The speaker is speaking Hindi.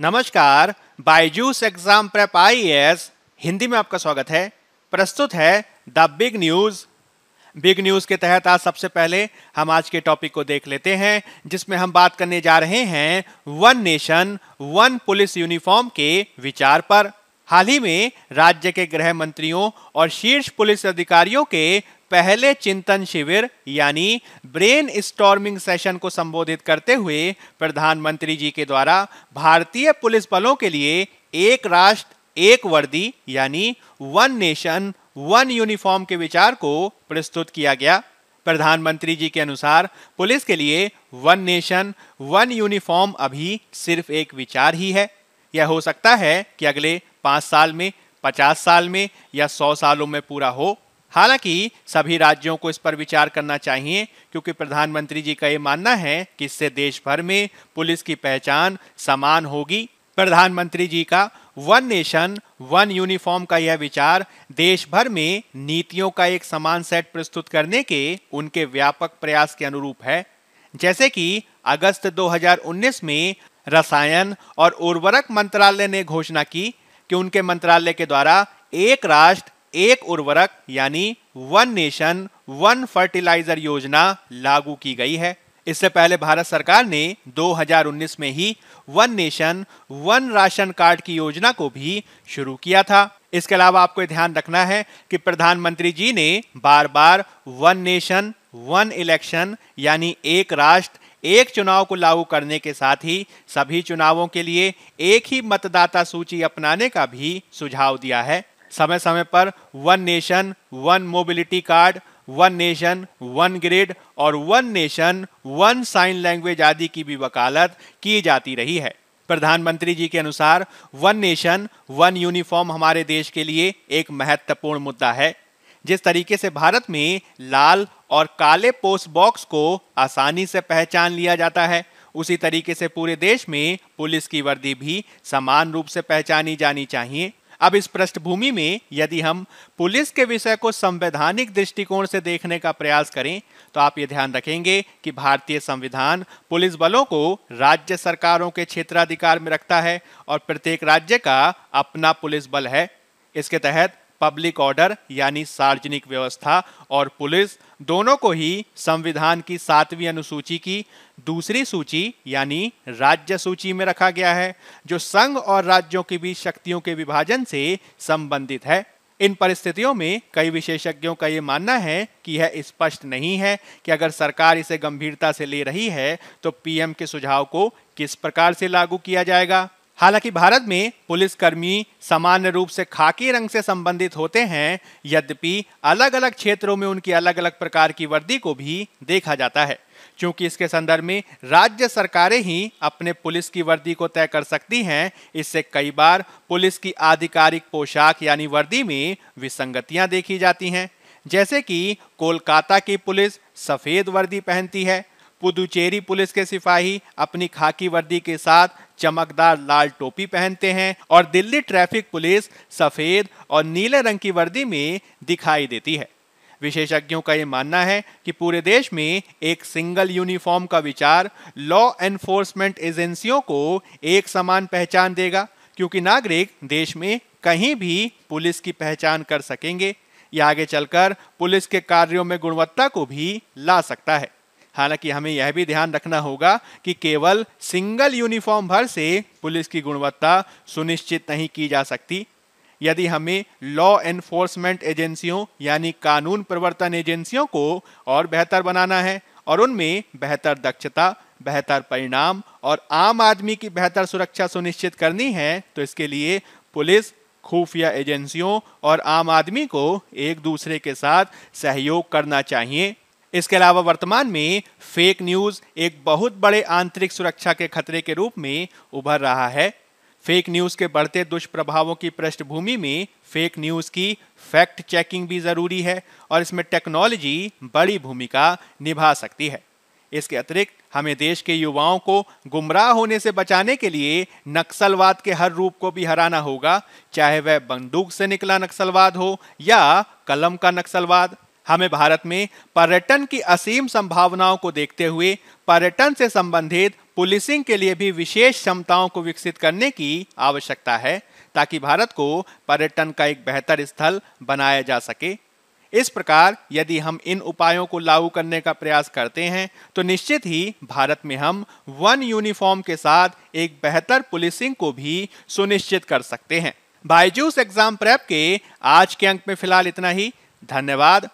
नमस्कार बायजूस एग्जाम प्रेप आई हिंदी में आपका स्वागत है प्रस्तुत है the big news big news के तहत आज सबसे पहले हम आज के टॉपिक को देख लेते हैं जिसमें हम बात करने जा रहे हैं one nation one police uniform के विचार पर हाल ही में राज्य के गृह मंत्रियों और शीर्ष पुलिस अधिकारियों के पहले चिंतन शिविर यानी ब्रेन स्टॉर्मिंग सेशन को संबोधित करते हुए प्रधानमंत्री जी के द्वारा भारतीय पुलिस बलों के लिए एक राष्ट्र एक वर्दी यानी वन नेशन वन यूनिफॉर्म के विचार को प्रस्तुत किया गया प्रधानमंत्री जी के अनुसार पुलिस के लिए वन नेशन वन यूनिफॉर्म अभी सिर्फ एक विचार ही है यह हो सकता है कि अगले पांच साल में पचास साल में या सौ सालों में पूरा हो हालांकि सभी राज्यों को इस पर विचार करना चाहिए क्योंकि प्रधानमंत्री जी का ये मानना है कि इससे देश भर में पुलिस की पहचान समान होगी प्रधानमंत्री जी का वन नेशन वन यूनिफॉर्म का यह विचार देश भर में नीतियों का एक समान सेट प्रस्तुत करने के उनके व्यापक प्रयास के अनुरूप है जैसे कि अगस्त 2019 में रसायन और उर्वरक मंत्रालय ने घोषणा की कि उनके मंत्रालय के द्वारा एक राष्ट्र एक उर्वरक यानी वन नेशन वन फर्टिलाइजर योजना लागू की गई है इससे पहले भारत सरकार ने 2019 में ही one nation one ration card की योजना को भी शुरू किया था इसके अलावा आपको ध्यान रखना है कि प्रधानमंत्री जी ने बार बार वन नेशन वन इलेक्शन यानी एक राष्ट्र एक चुनाव को लागू करने के साथ ही सभी चुनावों के लिए एक ही मतदाता सूची अपनाने का भी सुझाव दिया है समय समय पर one nation one mobility card one nation one grade और one nation one sign language आदि की भी वकालत की जाती रही है प्रधानमंत्री जी के अनुसार वन नेशन वन यूनिफॉर्म हमारे देश के लिए एक महत्वपूर्ण मुद्दा है जिस तरीके से भारत में लाल और काले पोस्ट बॉक्स को आसानी से पहचान लिया जाता है उसी तरीके से पूरे देश में पुलिस की वर्दी भी समान रूप से पहचानी जानी चाहिए अब इस पृष्ठभूमि में यदि हम पुलिस के विषय को संवैधानिक दृष्टिकोण से देखने का प्रयास करें तो आप ये ध्यान रखेंगे कि भारतीय संविधान पुलिस बलों को राज्य सरकारों के क्षेत्राधिकार में रखता है और प्रत्येक राज्य का अपना पुलिस बल है इसके तहत पब्लिक ऑर्डर यानी सार्वजनिक व्यवस्था और पुलिस दोनों को ही संविधान की सातवीं अनुसूची की दूसरी सूची यानी राज्य सूची में रखा गया है जो संघ और राज्यों के बीच शक्तियों के विभाजन से संबंधित है इन परिस्थितियों में कई विशेषज्ञों का ये मानना है कि यह स्पष्ट नहीं है कि अगर सरकार इसे गंभीरता से ले रही है तो पीएम के सुझाव को किस प्रकार से लागू किया जाएगा हालांकि भारत में पुलिसकर्मी सामान्य रूप से खाकी रंग से संबंधित होते हैं यद्यपि अलग अलग क्षेत्रों में उनकी अलग अलग प्रकार की वर्दी को भी देखा जाता है क्योंकि इसके संदर्भ में राज्य सरकारें ही अपने पुलिस की वर्दी को तय कर सकती हैं इससे कई बार पुलिस की आधिकारिक पोशाक यानी वर्दी में विसंगतियां देखी जाती हैं जैसे कि कोलकाता की पुलिस सफेद वर्दी पहनती है पुदुचेरी पुलिस के सिपाही अपनी खाकी वर्दी के साथ चमकदार लाल टोपी पहनते हैं और दिल्ली ट्रैफिक पुलिस सफेद और नीले रंग की वर्दी में दिखाई देती है विशेषज्ञों का ये मानना है कि पूरे देश में एक सिंगल यूनिफॉर्म का विचार लॉ एनफोर्समेंट एजेंसियों को एक समान पहचान देगा क्योंकि नागरिक देश में कहीं भी पुलिस की पहचान कर सकेंगे या आगे चलकर पुलिस के कार्यों में गुणवत्ता को भी ला सकता है हालांकि हमें यह भी ध्यान रखना होगा कि केवल सिंगल यूनिफॉर्म भर से पुलिस की गुणवत्ता सुनिश्चित नहीं की जा सकती यदि हमें लॉ एनफोर्समेंट एजेंसियों यानी कानून प्रवर्तन एजेंसियों को और बेहतर बनाना है और उनमें बेहतर दक्षता बेहतर परिणाम और आम आदमी की बेहतर सुरक्षा सुनिश्चित करनी है तो इसके लिए पुलिस खुफिया एजेंसियों और आम आदमी को एक दूसरे के साथ सहयोग करना चाहिए इसके अलावा वर्तमान में फेक न्यूज एक बहुत बड़े आंतरिक सुरक्षा के खतरे के रूप में उभर रहा है फेक न्यूज के बढ़ते दुष्प्रभावों की पृष्ठभूमि में फेक न्यूज की फैक्ट चेकिंग भी जरूरी है और इसमें टेक्नोलॉजी बड़ी भूमिका निभा सकती है इसके अतिरिक्त हमें देश के युवाओं को गुमराह होने से बचाने के लिए नक्सलवाद के हर रूप को भी हराना होगा चाहे वह बंदूक से निकला नक्सलवाद हो या कलम का नक्सलवाद हमें भारत में पर्यटन की असीम संभावनाओं को देखते हुए पर्यटन से संबंधित पुलिसिंग के लिए भी विशेष क्षमताओं को विकसित करने की आवश्यकता है ताकि भारत को पर्यटन का एक बेहतर स्थल बनाया जा सके इस प्रकार यदि हम इन उपायों को लागू करने का प्रयास करते हैं तो निश्चित ही भारत में हम वन यूनिफॉर्म के साथ एक बेहतर पुलिसिंग को भी सुनिश्चित कर सकते हैं बायजूस एग्जाम प्रेप के आज के अंक में फिलहाल इतना ही धन्यवाद